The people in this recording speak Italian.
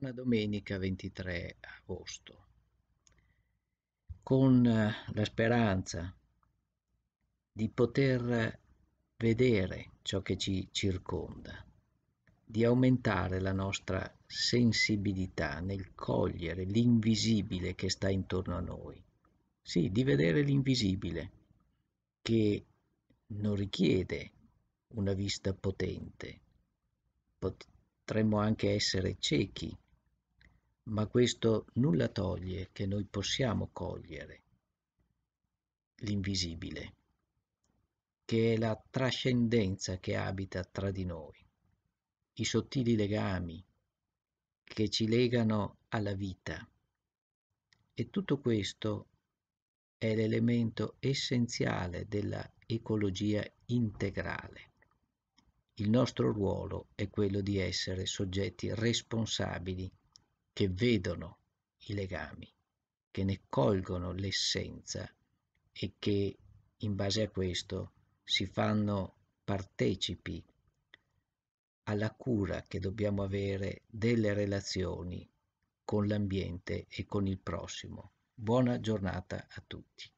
buona domenica 23 agosto, con eh, la speranza di poter vedere ciò che ci circonda, di aumentare la nostra sensibilità nel cogliere l'invisibile che sta intorno a noi. Sì, di vedere l'invisibile che non richiede una vista potente. Potremmo anche essere ciechi ma questo nulla toglie che noi possiamo cogliere l'invisibile, che è la trascendenza che abita tra di noi, i sottili legami che ci legano alla vita. E tutto questo è l'elemento essenziale della ecologia integrale. Il nostro ruolo è quello di essere soggetti responsabili che vedono i legami, che ne colgono l'essenza e che in base a questo si fanno partecipi alla cura che dobbiamo avere delle relazioni con l'ambiente e con il prossimo. Buona giornata a tutti.